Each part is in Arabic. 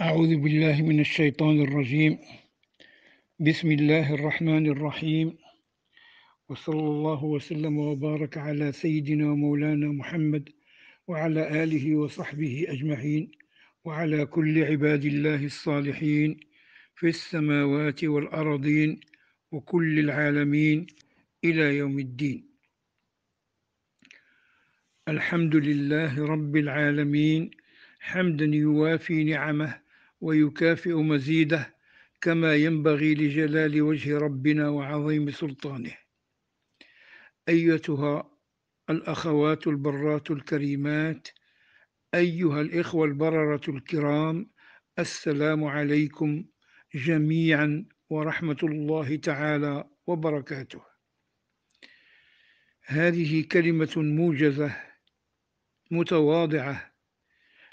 أعوذ بالله من الشيطان الرجيم بسم الله الرحمن الرحيم وصلى الله وسلم وبارك على سيدنا ومولانا محمد وعلى آله وصحبه أجمعين وعلى كل عباد الله الصالحين في السماوات والأرضين وكل العالمين إلى يوم الدين الحمد لله رب العالمين حمدا يوافي نعمه ويكافئ مزيده كما ينبغي لجلال وجه ربنا وعظيم سلطانه ايتها الاخوات البرات الكريمات ايها الاخوه البرره الكرام السلام عليكم جميعا ورحمه الله تعالى وبركاته هذه كلمه موجزه متواضعه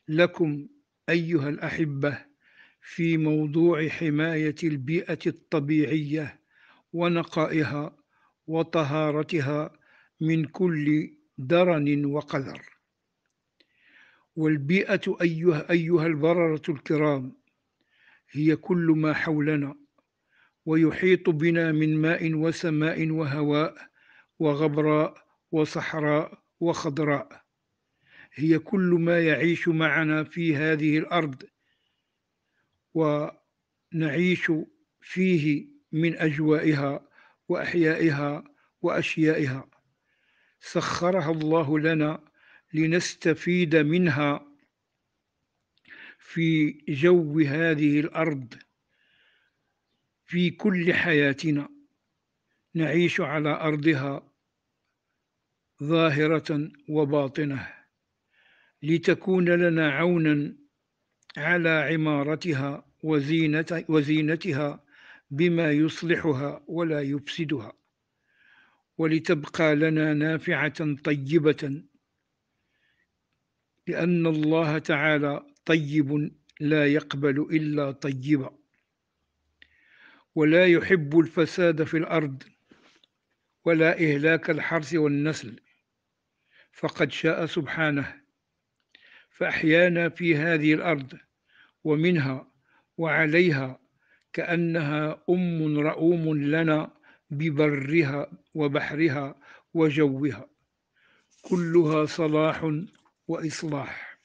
لكم ايها الاحبه في موضوع حماية البيئة الطبيعية ونقائها وطهارتها من كل درن وقذر والبيئة أيها, أيها البررة الكرام هي كل ما حولنا ويحيط بنا من ماء وسماء وهواء وغبراء وصحراء وخضراء هي كل ما يعيش معنا في هذه الأرض ونعيش فيه من أجوائها وأحيائها وأشيائها سخرها الله لنا لنستفيد منها في جو هذه الأرض في كل حياتنا نعيش على أرضها ظاهرة وباطنة لتكون لنا عونا على عمارتها وزينة وزينتها بما يصلحها ولا يفسدها ولتبقى لنا نافعة طيبة لأن الله تعالى طيب لا يقبل إلا طيبا ولا يحب الفساد في الأرض ولا إهلاك الحرث والنسل فقد شاء سبحانه فأحيانا في هذه الأرض ومنها وعليها كأنها أم رؤوم لنا ببرها وبحرها وجوها كلها صلاح وإصلاح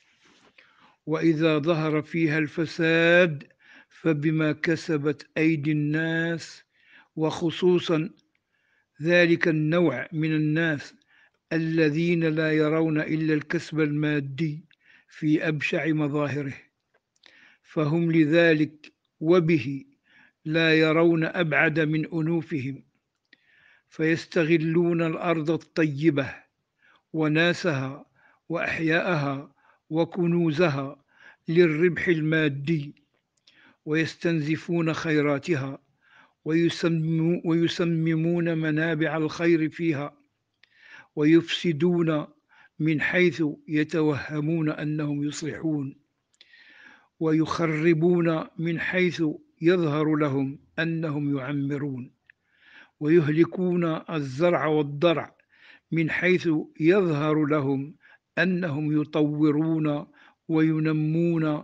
وإذا ظهر فيها الفساد فبما كسبت أيدي الناس وخصوصا ذلك النوع من الناس الذين لا يرون إلا الكسب المادي في أبشع مظاهره فهم لذلك وبه لا يرون أبعد من أنوفهم فيستغلون الأرض الطيبة وناسها وأحياءها وكنوزها للربح المادي ويستنزفون خيراتها ويسممون منابع الخير فيها ويفسدون من حيث يتوهمون أنهم يصلحون ويخربون من حيث يظهر لهم أنهم يعمرون ويهلكون الزرع والضرع من حيث يظهر لهم أنهم يطورون وينمون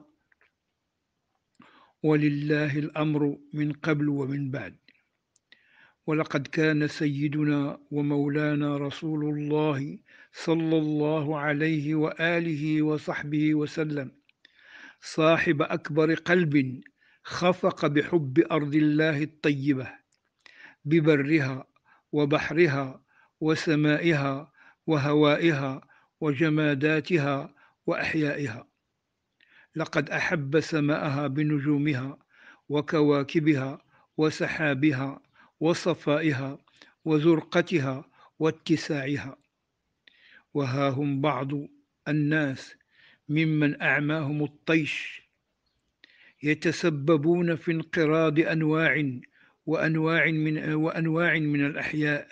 ولله الأمر من قبل ومن بعد ولقد كان سيدنا ومولانا رسول الله صلى الله عليه وآله وصحبه وسلم صاحب أكبر قلب خفق بحب أرض الله الطيبة ببرها وبحرها وسمائها وهوائها وجماداتها وأحيائها لقد أحب سماءها بنجومها وكواكبها وسحابها وصفائها وزرقتها واتساعها وها هم بعض الناس ممن أعماهم الطيش يتسببون في انقراض أنواع وأنواع من وأنواع من الأحياء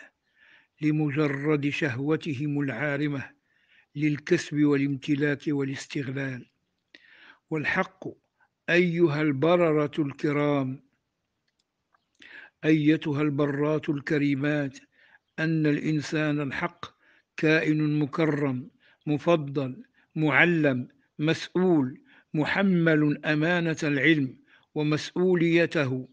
لمجرد شهوتهم العارمة للكسب والامتلاك والاستغلال والحق أيها البررة الكرام أيتها البرات الكريمات أن الإنسان الحق كائن مكرم مفضل معلم مسؤول محمل أمانة العلم ومسؤوليته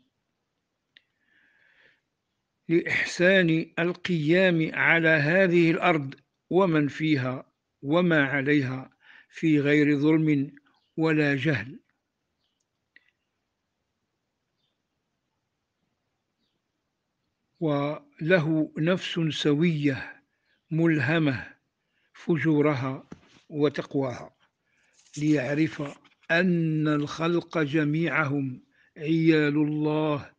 لإحسان القيام على هذه الأرض ومن فيها وما عليها في غير ظلم ولا جهل وله نفس سويه ملهمه فجورها وتقواها ليعرف أن الخلق جميعهم عيال الله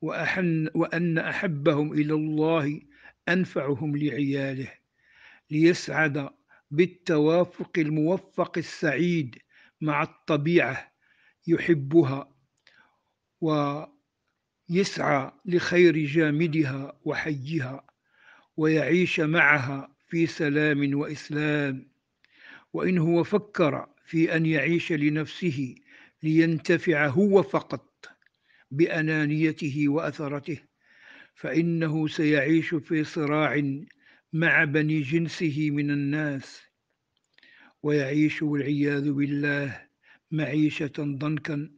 وأحن وأن أحبهم إلى الله أنفعهم لعياله ليسعد بالتوافق الموفق السعيد مع الطبيعة يحبها ويسعى لخير جامدها وحيها ويعيش معها في سلام وإسلام وإن هو فكر في أن يعيش لنفسه لينتفع هو فقط بأنانيته وأثرته فإنه سيعيش في صراع مع بني جنسه من الناس ويعيش والعياذ بالله معيشة ضنكا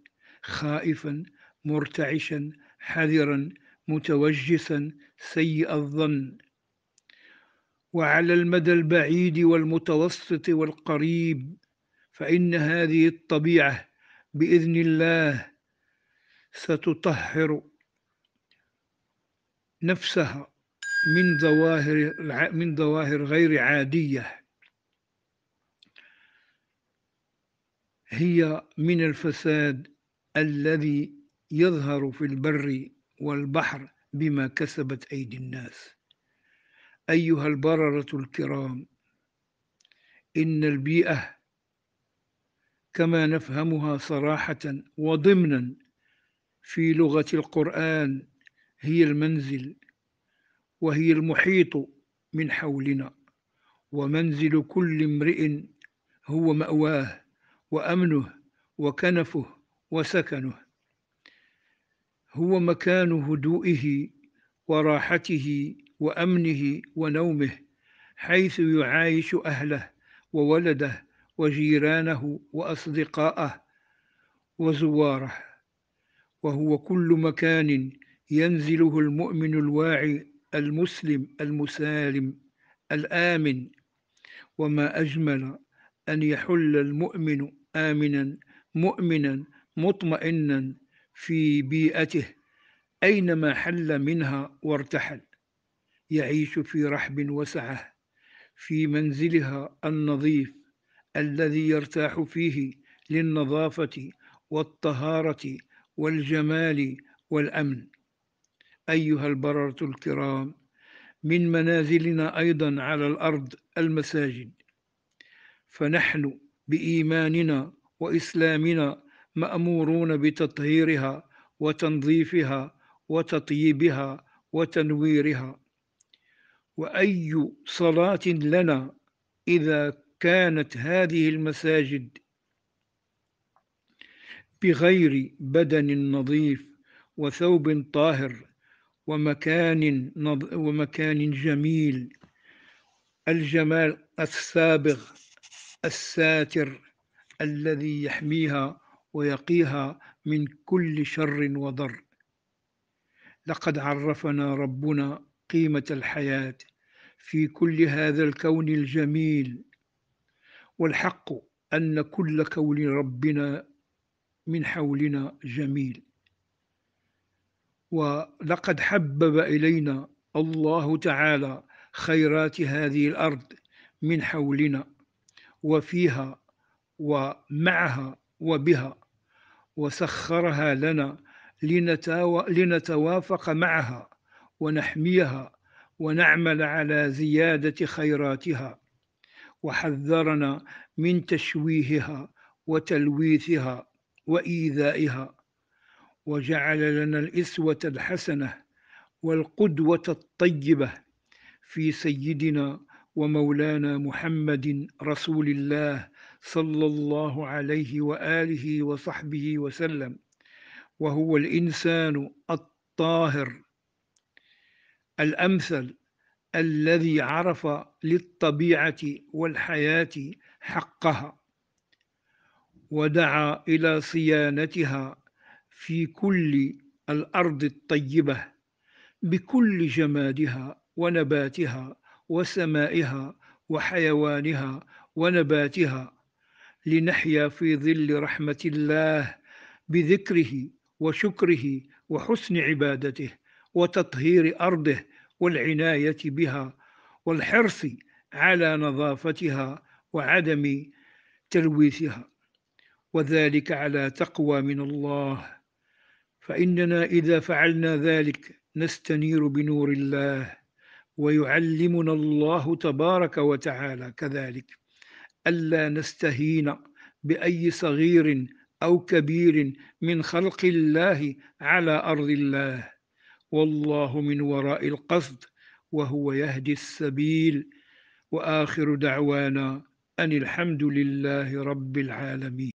خائفا مرتعشا حذرا متوجسا سيء الظن وعلى المدى البعيد والمتوسط والقريب فإن هذه الطبيعة بإذن الله ستطهر نفسها من ظواهر من ظواهر غير عادية هي من الفساد الذي يظهر في البر والبحر بما كسبت أيدي الناس أيها البررة الكرام إن البيئة كما نفهمها صراحة وضمنا في لغة القرآن هي المنزل وهي المحيط من حولنا ومنزل كل امرئ هو مأواه وأمنه وكنفه وسكنه هو مكان هدوئه وراحته وأمنه ونومه حيث يعايش أهله وولده وجيرانه وأصدقاءه وزواره وهو كل مكان ينزله المؤمن الواعي المسلم المسالم الآمن وما أجمل أن يحل المؤمن آمنا مؤمنا مطمئنا في بيئته أينما حل منها وارتحل يعيش في رحب وسعه في منزلها النظيف الذي يرتاح فيه للنظافه والطهاره والجمال والامن ايها البرره الكرام من منازلنا ايضا على الارض المساجد فنحن بايماننا واسلامنا مامورون بتطهيرها وتنظيفها وتطيبها وتنويرها وأي صلاة لنا إذا كانت هذه المساجد بغير بدن نظيف وثوب طاهر ومكان نظ... ومكان جميل الجمال السابغ الساتر الذي يحميها ويقيها من كل شر وضر لقد عرفنا ربنا قيمة الحياة في كل هذا الكون الجميل والحق أن كل كون ربنا من حولنا جميل ولقد حبب إلينا الله تعالى خيرات هذه الأرض من حولنا وفيها ومعها وبها وسخرها لنا لنتوافق معها ونحميها ونعمل على زياده خيراتها وحذرنا من تشويهها وتلويثها وايذائها وجعل لنا الاسوه الحسنه والقدوه الطيبه في سيدنا ومولانا محمد رسول الله صلى الله عليه واله وصحبه وسلم وهو الانسان الطاهر الأمثل الذي عرف للطبيعة والحياة حقها ودعا إلى صيانتها في كل الأرض الطيبة بكل جمادها ونباتها وسمائها وحيوانها ونباتها لنحيا في ظل رحمة الله بذكره وشكره وحسن عبادته وتطهير أرضه والعناية بها والحرص على نظافتها وعدم تلويثها وذلك على تقوى من الله فإننا إذا فعلنا ذلك نستنير بنور الله ويعلمنا الله تبارك وتعالى كذلك ألا نستهين بأي صغير أو كبير من خلق الله على أرض الله والله من وراء القصد وهو يهدي السبيل واخر دعوانا ان الحمد لله رب العالمين